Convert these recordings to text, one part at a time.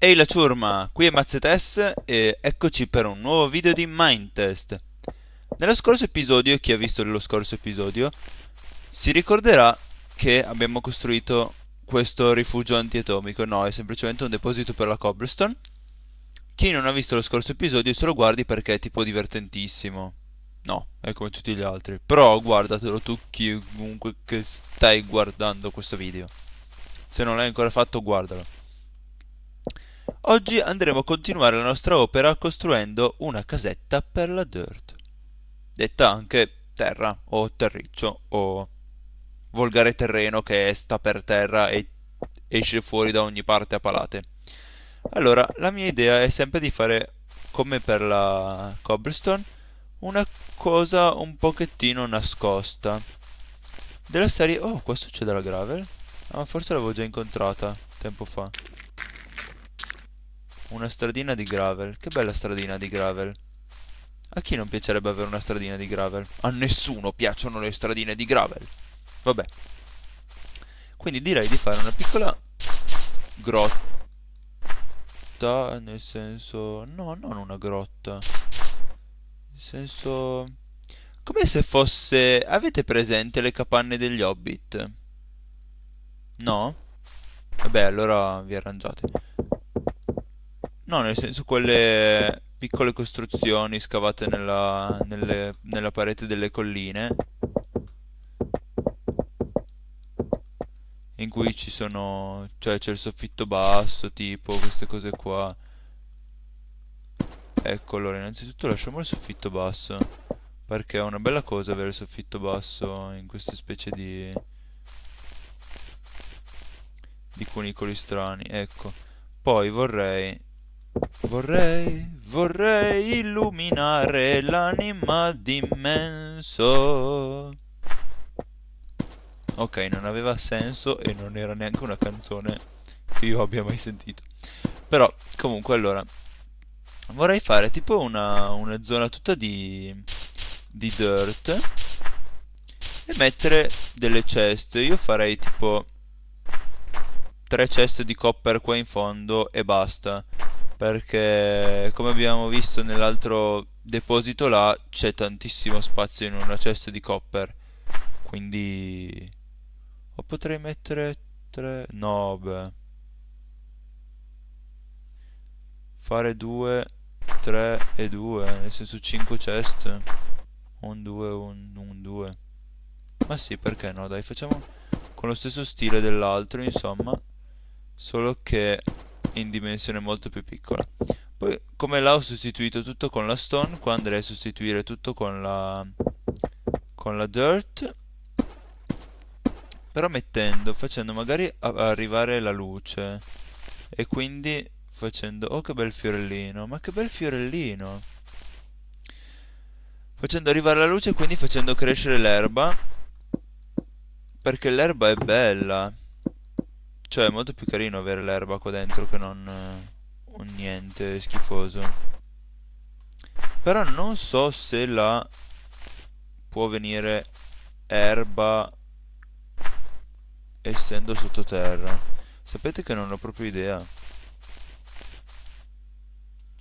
Ehi la ciurma, qui è Mazzetes e eccoci per un nuovo video di Mindtest. Nello scorso episodio, chi ha visto lo scorso episodio, si ricorderà che abbiamo costruito questo rifugio antiatomico. No, è semplicemente un deposito per la cobblestone. Chi non ha visto lo scorso episodio se lo guardi perché è tipo divertentissimo. No, è come tutti gli altri. Però guardatelo tu chiunque che stai guardando questo video. Se non l'hai ancora fatto, guardalo. Oggi andremo a continuare la nostra opera costruendo una casetta per la dirt, detta anche terra o terriccio o volgare terreno che sta per terra e esce fuori da ogni parte a palate. Allora, la mia idea è sempre di fare, come per la cobblestone, una cosa un pochettino nascosta. Della serie... Oh, qua succede la gravel? Ah, forse l'avevo già incontrata tempo fa. Una stradina di gravel. Che bella stradina di gravel. A chi non piacerebbe avere una stradina di gravel? A nessuno piacciono le stradine di gravel. Vabbè. Quindi direi di fare una piccola grotta. Nel senso... No, non una grotta. Nel senso... Come se fosse... Avete presente le capanne degli hobbit? No? Vabbè, allora vi arrangiate. No, nel senso quelle piccole costruzioni scavate nella, nelle, nella parete delle colline in cui ci sono, cioè c'è il soffitto basso, tipo queste cose qua. Ecco, allora innanzitutto lasciamo il soffitto basso, perché è una bella cosa avere il soffitto basso in queste specie di di cunicoli strani, ecco. Poi vorrei Vorrei, vorrei illuminare l'anima d'immenso. Ok, non aveva senso e non era neanche una canzone che io abbia mai sentito. Però, comunque, allora, vorrei fare tipo una, una zona tutta di, di dirt e mettere delle ceste. Io farei tipo tre ceste di copper qua in fondo e basta perché come abbiamo visto nell'altro deposito là c'è tantissimo spazio in una cesta di copper quindi o potrei mettere tre no beh fare 2 3 e 2 nel senso 5 ceste un 2 un 2 ma sì perché no dai facciamo con lo stesso stile dell'altro insomma solo che in dimensione molto più piccola. Poi come là ho sostituito tutto con la stone, qua andrei a sostituire tutto con la, con la dirt. Però mettendo, facendo magari arrivare la luce. E quindi facendo... Oh che bel fiorellino, ma che bel fiorellino! Facendo arrivare la luce e quindi facendo crescere l'erba. Perché l'erba è bella. Cioè è molto più carino avere l'erba qua dentro che non eh, un niente schifoso. Però non so se la può venire erba essendo sottoterra. Sapete che non ho proprio idea.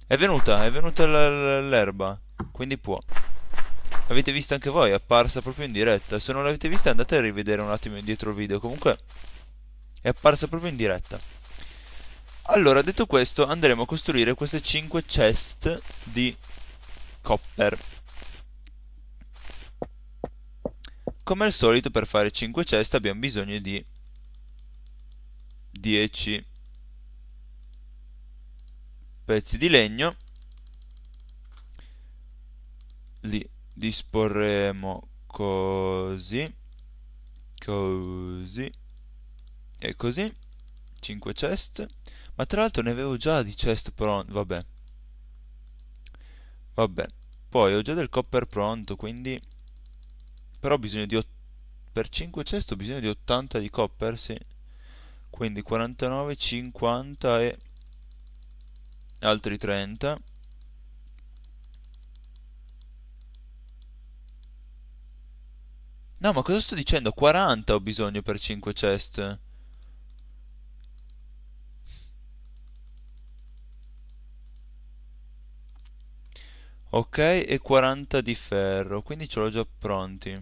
È venuta, è venuta l'erba, quindi può. L'avete vista anche voi, è apparsa proprio in diretta. Se non l'avete vista andate a rivedere un attimo indietro il video. Comunque è apparsa proprio in diretta. Allora, detto questo, andremo a costruire queste 5 chest di copper. Come al solito, per fare 5 chest abbiamo bisogno di 10 pezzi di legno. Li disporremo così, così e così 5 chest ma tra l'altro ne avevo già di chest pronto vabbè vabbè poi ho già del copper pronto quindi però ho bisogno di per 5 chest ho bisogno di 80 di copper sì quindi 49 50 e altri 30 No, ma cosa sto dicendo? 40 ho bisogno per 5 chest. ok e 40 di ferro quindi ce l'ho già pronti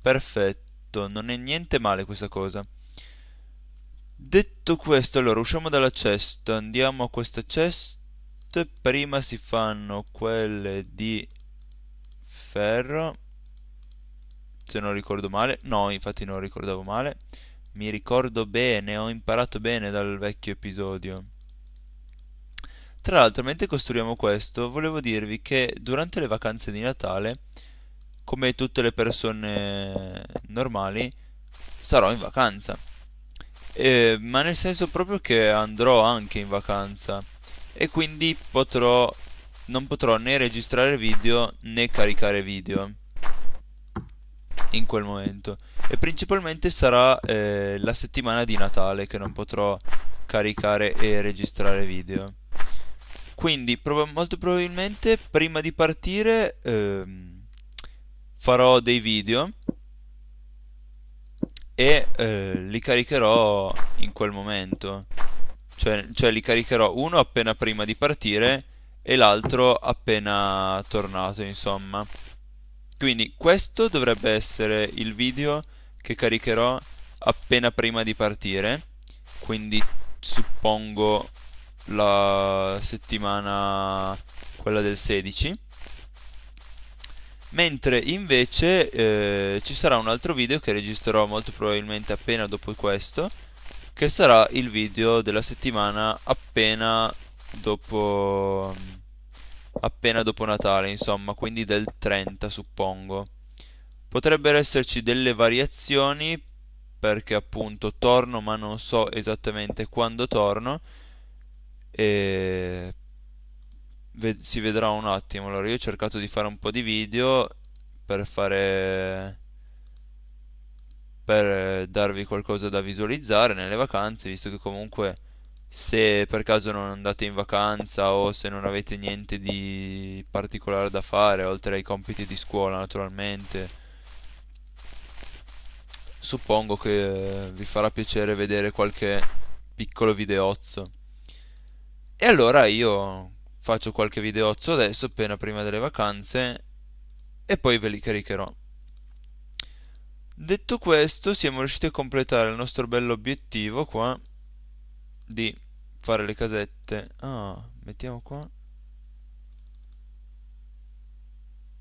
perfetto non è niente male questa cosa detto questo allora usciamo dalla cesta, andiamo a questa chest prima si fanno quelle di ferro se non ricordo male no infatti non ricordavo male mi ricordo bene ho imparato bene dal vecchio episodio tra l'altro, mentre costruiamo questo, volevo dirvi che durante le vacanze di Natale, come tutte le persone normali, sarò in vacanza. Eh, ma nel senso proprio che andrò anche in vacanza e quindi potrò non potrò né registrare video né caricare video in quel momento e principalmente sarà eh, la settimana di Natale che non potrò caricare e registrare video quindi prob- molto probabilmente prima di partire ehm, farò dei video e eh, li caricherò in quel momento. Cioè, cioè li caricherò uno appena prima di partire e l'altro appena tornato, insomma. Quindi questo dovrebbe essere il video che caricherò appena prima di partire. Quindi suppongo la settimana quella del 16 mentre invece eh, ci sarà un altro video che registrerò molto probabilmente appena dopo questo che sarà il video della settimana appena dopo appena dopo Natale insomma quindi del 30 suppongo potrebbero esserci delle variazioni perché appunto torno ma non so esattamente quando torno e si vedrà un attimo allora io ho cercato di fare un po' di video per fare per darvi qualcosa da visualizzare nelle vacanze visto che comunque se per caso non andate in vacanza o se non avete niente di particolare da fare oltre ai compiti di scuola naturalmente suppongo che vi farà piacere vedere qualche piccolo videozzo e allora io faccio qualche videozzo adesso, appena prima delle vacanze, e poi ve li caricherò. Detto questo, siamo riusciti a completare il nostro bello obiettivo qua di fare le casette. Ah, mettiamo qua.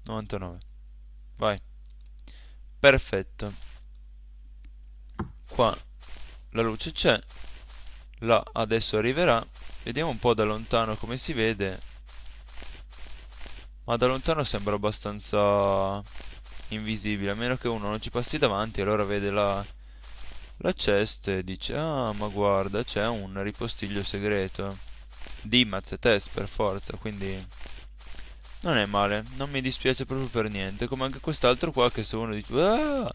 99. Vai. Perfetto. Qua la luce c'è. La adesso arriverà. Vediamo un po' da lontano come si vede. Ma da lontano sembra abbastanza invisibile, a meno che uno non ci passi davanti, allora vede la, la cesta e dice Ah, ma guarda, c'è un ripostiglio segreto. Di Mazzetes, per forza, quindi... Non è male, non mi dispiace proprio per niente, come anche quest'altro qua che se uno dice ah!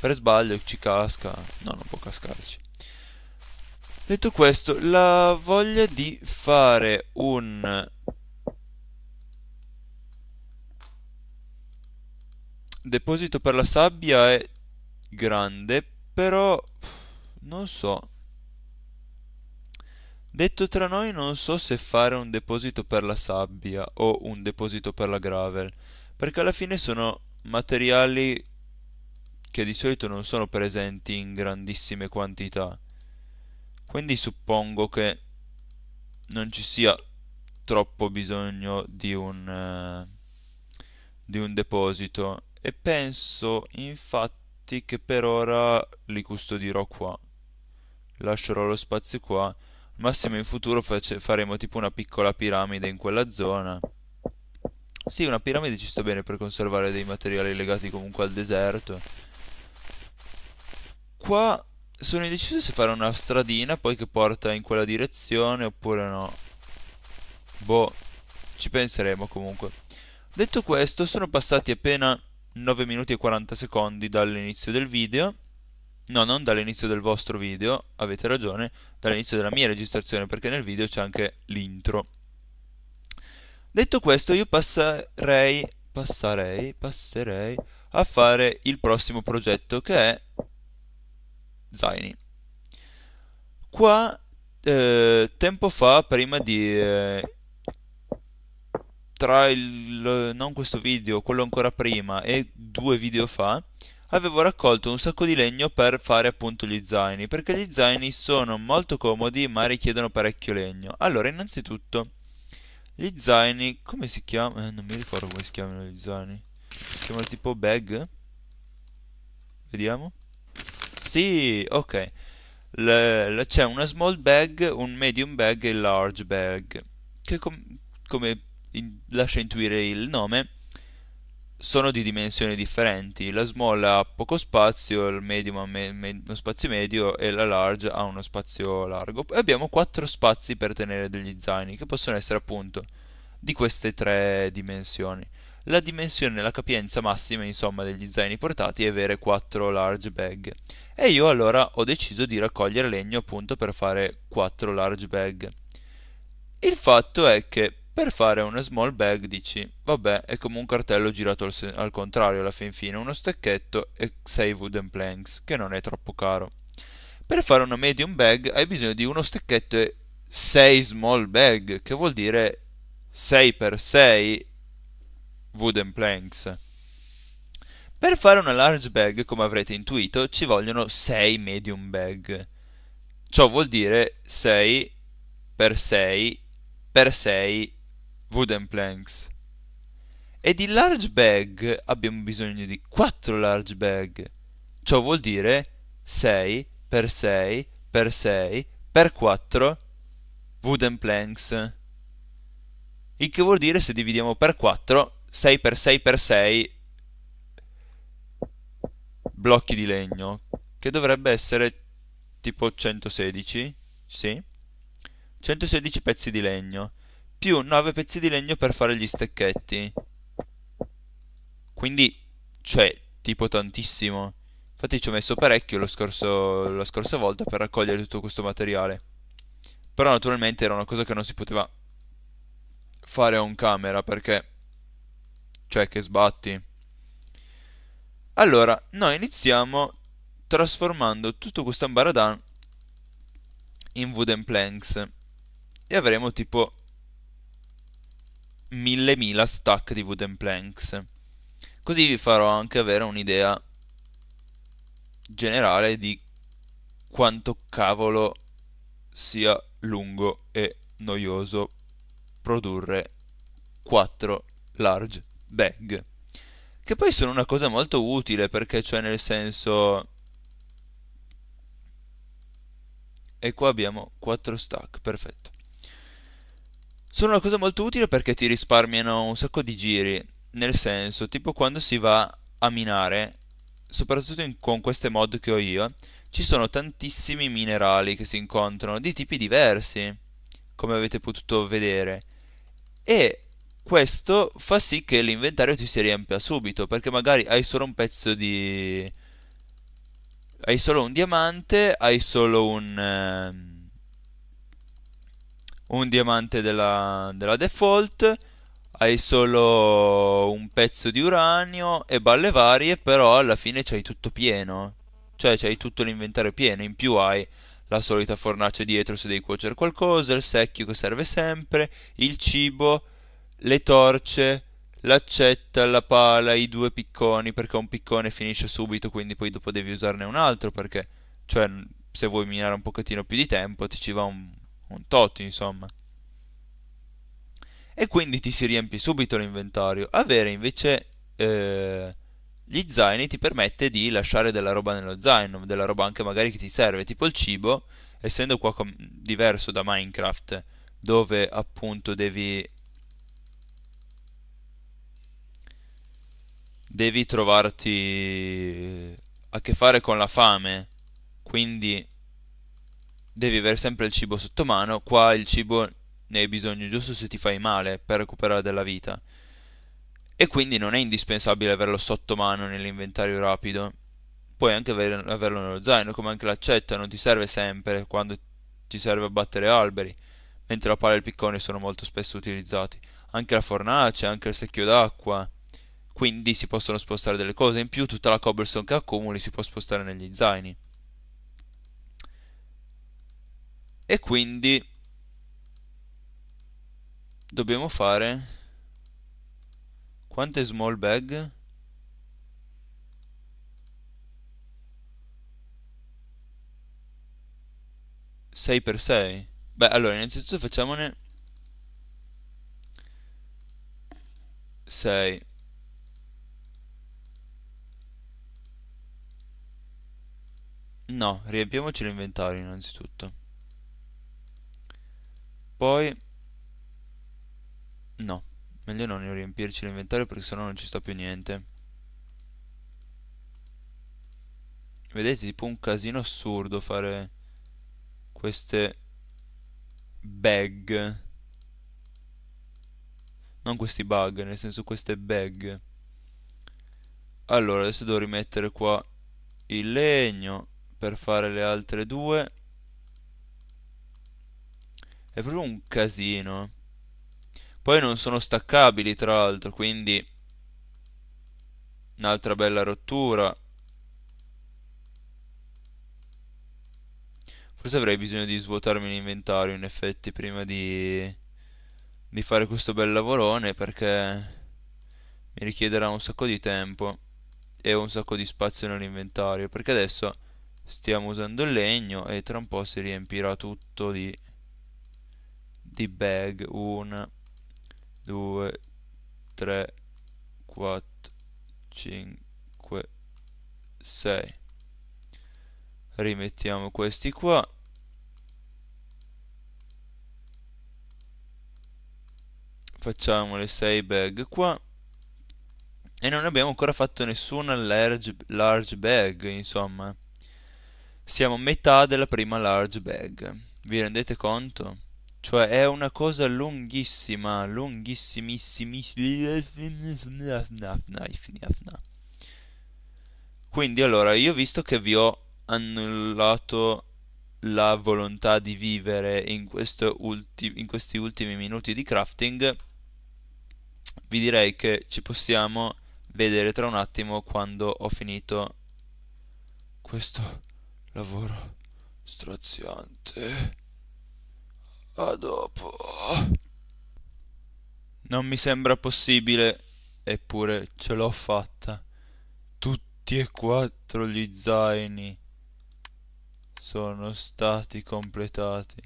per sbaglio ci casca, no non può cascarci. Detto questo, la voglia di fare un... Deposito per la sabbia è grande, però... Non so. Detto tra noi non so se fare un deposito per la sabbia o un deposito per la gravel, perché alla fine sono materiali che di solito non sono presenti in grandissime quantità quindi suppongo che non ci sia troppo bisogno di un, eh, di un deposito e penso infatti che per ora li custodirò qua lascerò lo spazio qua al massimo in futuro faremo tipo una piccola piramide in quella zona sì una piramide ci sta bene per conservare dei materiali legati comunque al deserto qua sono indeciso se fare una stradina poi che porta in quella direzione oppure no. Boh, ci penseremo comunque. Detto questo, sono passati appena 9 minuti e 40 secondi dall'inizio del video. No, non dall'inizio del vostro video, avete ragione, dall'inizio della mia registrazione perché nel video c'è anche l'intro. Detto questo, io passerei, passerei, passerei a fare il prossimo progetto che è zaini. Qua, eh, tempo fa, prima di... Eh, tra il... non questo video, quello ancora prima e due video fa, avevo raccolto un sacco di legno per fare appunto gli zaini, perché gli zaini sono molto comodi ma richiedono parecchio legno. Allora, innanzitutto, gli zaini, come si chiama? Eh, non mi ricordo come si chiamano gli zaini. Si chiamano tipo bag? Vediamo. Sì, ok. Le- c'è una small bag, un medium bag e large bag, che com- come in- lascia intuire il nome, sono di dimensioni differenti. La small ha poco spazio, il medium ha me- me- uno spazio medio e la large ha uno spazio largo. E abbiamo quattro spazi per tenere degli zaini, che possono essere appunto di queste tre dimensioni. La dimensione e la capienza massima insomma degli zaini portati è avere 4 large bag e io allora ho deciso di raccogliere legno appunto per fare 4 large bag. Il fatto è che per fare una small bag dici, vabbè, è come un cartello girato al, al, contrario alla fin fine, uno stecchetto e 6 wooden planks, che non è troppo caro. Per fare una medium bag hai bisogno di uno stecchetto e 6 small bag, che vuol dire 6 x 6 wooden planks. Per fare una large bag, come avrete intuito, ci vogliono 6 medium bag. Ciò vuol dire 6 per 6 per 6 wooden planks. E di large bag abbiamo bisogno di 4 large bag. Ciò vuol dire 6 per 6 per 6 per 4 wooden planks. Il che vuol dire se dividiamo per 4 6x6x6 blocchi di legno, che dovrebbe essere tipo 116, sì, 116 pezzi di legno, più 9 pezzi di legno per fare gli stecchetti. Quindi c'è cioè, tipo tantissimo. Infatti ci ho messo parecchio scorso, la scorsa volta per raccogliere tutto questo materiale. Però naturalmente era una cosa che non si poteva fare on camera perché cioè che sbatti. Allora, noi iniziamo trasformando tutto questo ambaradan in wooden planks e avremo tipo mila stack di wooden planks. Così vi farò anche avere un'idea generale di quanto cavolo sia lungo e noioso produrre 4 large bag, che poi sono una cosa molto utile perché cioè nel senso... E qua abbiamo 4 stack, perfetto. Sono una cosa molto utile perché ti risparmiano un sacco di giri, nel senso tipo quando si va a minare, soprattutto in, con queste mod che ho io, ci sono tantissimi minerali che si incontrano di tipi diversi, come avete potuto vedere. E questo fa sì che l'inventario ti si riempia subito, perché magari hai solo un pezzo di... Hai solo un diamante, hai solo un... Ehm, un diamante della, della default, hai solo un pezzo di uranio e balle varie, però alla fine c'hai tutto pieno. Cioè c'hai tutto l'inventario pieno, in più hai la solita fornace dietro se devi cuocere qualcosa, il secchio che serve sempre, il cibo le torce, l'accetta, la pala, i due picconi, perché un piccone finisce subito, quindi poi dopo devi usarne un altro, perché, cioè, se vuoi minare un pochettino più di tempo, ti ci va un, un tot, insomma. E quindi ti si riempie subito l'inventario. Avere invece eh, gli zaini ti permette di lasciare della roba nello zaino, della roba anche magari che ti serve, tipo il cibo, essendo qua diverso da Minecraft, dove appunto devi devi trovarti a che fare con la fame, quindi devi avere sempre il cibo sotto mano, qua il cibo ne hai bisogno giusto se ti fai male per recuperare della vita. E quindi non è indispensabile averlo sotto mano nell'inventario rapido. Puoi anche averlo nello zaino, come anche l'accetta, non ti serve sempre quando ti serve abbattere alberi, mentre la palla e il piccone sono molto spesso utilizzati. Anche la fornace, anche il secchio d'acqua, quindi si possono spostare delle cose in più, tutta la cobblestone che accumuli si può spostare negli zaini. E quindi dobbiamo fare quante small bag? Sei per sei. Beh, allora, innanzitutto facciamone 6 No, riempiamoci l'inventario innanzitutto. Poi... No, meglio non riempirci l'inventario perché sennò non ci sta più niente. Vedete, tipo un casino assurdo fare queste bag. Non questi bug, nel senso queste bag. Allora, adesso devo rimettere qua il legno per fare le altre due è proprio un casino poi non sono staccabili tra l'altro quindi un'altra bella rottura forse avrei bisogno di svuotarmi l'inventario in effetti prima di di fare questo bel lavorone perché mi richiederà un sacco di tempo e un sacco di spazio nell'inventario perché adesso stiamo usando il legno e tra un po' si riempirà tutto di, di bag 1 2 3 4 5 6 rimettiamo questi qua facciamo le 6 bag qua e non abbiamo ancora fatto nessuna large, large bag insomma siamo a metà della prima large bag. Vi rendete conto? Cioè è una cosa lunghissima, lunghissimissimissima. Quindi allora, io visto che vi ho annullato la volontà di vivere in, ulti in questi ultimi minuti di crafting, vi direi che ci possiamo vedere tra un attimo quando ho finito questo lavoro straziante. A dopo. Non mi sembra possibile, eppure ce l'ho fatta. Tutti e quattro gli zaini sono stati completati.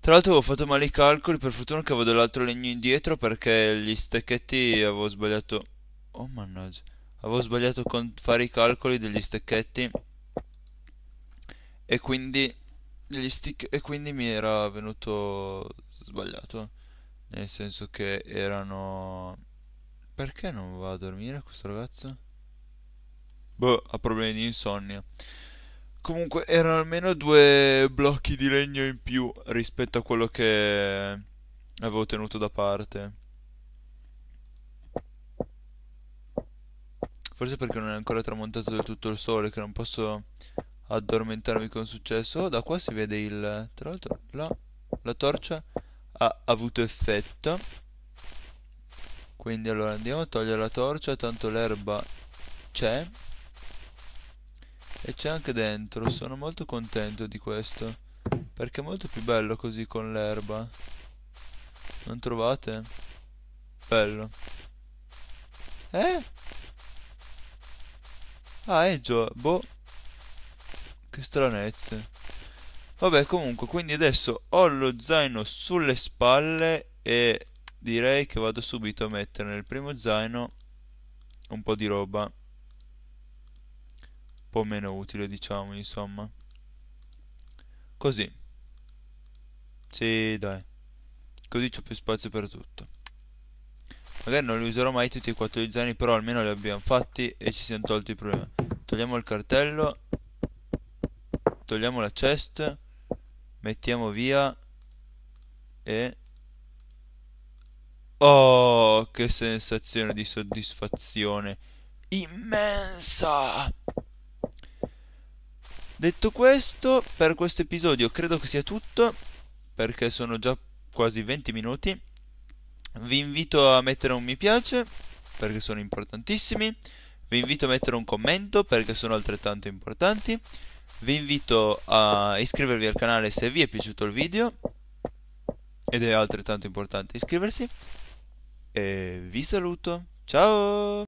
Tra l'altro avevo fatto male i calcoli, per fortuna che avevo dell'altro legno indietro perché gli stecchetti avevo sbagliato... Oh mannaggia. Avevo sbagliato con fare i calcoli degli stecchetti e quindi gli stick e quindi mi era venuto sbagliato nel senso che erano perché non va a dormire questo ragazzo? boh ha problemi di insonnia comunque erano almeno due blocchi di legno in più rispetto a quello che avevo tenuto da parte forse perché non è ancora tramontato del tutto il sole che non posso addormentarmi con successo. Oh, da qua si vede il... Tra l'altro, la, la torcia ha avuto effetto. Quindi allora andiamo a togliere la torcia, tanto l'erba c'è. E c'è anche dentro, sono molto contento di questo. Perché è molto più bello così con l'erba. Non trovate? Bello. Eh? Ah, è già... Boh. Che stranezze. Vabbè, comunque, quindi adesso ho lo zaino sulle spalle e direi che vado subito a mettere nel primo zaino un po' di roba. Un po' meno utile, diciamo, insomma. Così. Sì, dai. Così ho più spazio per tutto. Magari non li userò mai tutti e quattro gli zaini, però almeno li abbiamo fatti e ci siamo tolti il problema. Togliamo il cartello togliamo la chest mettiamo via e oh che sensazione di soddisfazione immensa detto questo per questo episodio credo che sia tutto perché sono già quasi 20 minuti vi invito a mettere un mi piace perché sono importantissimi vi invito a mettere un commento perché sono altrettanto importanti vi invito a iscrivervi al canale se vi è piaciuto il video ed è altrettanto importante iscriversi e vi saluto ciao